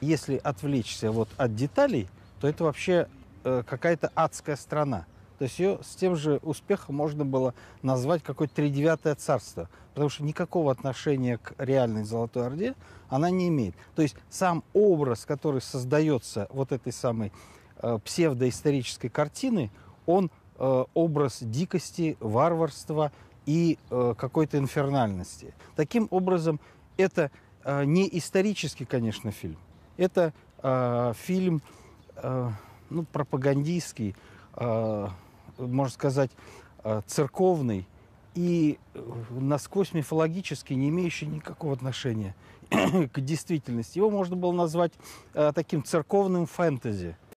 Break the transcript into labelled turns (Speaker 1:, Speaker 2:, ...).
Speaker 1: если отвлечься вот от деталей, то это вообще э, какая-то адская страна. То есть ее с тем же успехом можно было назвать какое-то тридевятое царство, потому что никакого отношения к реальной Золотой Орде она не имеет. То есть сам образ, который создается вот этой самой э, псевдоисторической картины, он э, образ дикости, варварства и э, какой-то инфернальности. Таким образом, это э, не исторический, конечно, фильм, это э, фильм э, ну, пропагандистский, э, можно сказать, э, церковный и э, насквозь мифологический, не имеющий никакого отношения к действительности. Его можно было назвать э, таким церковным фэнтези.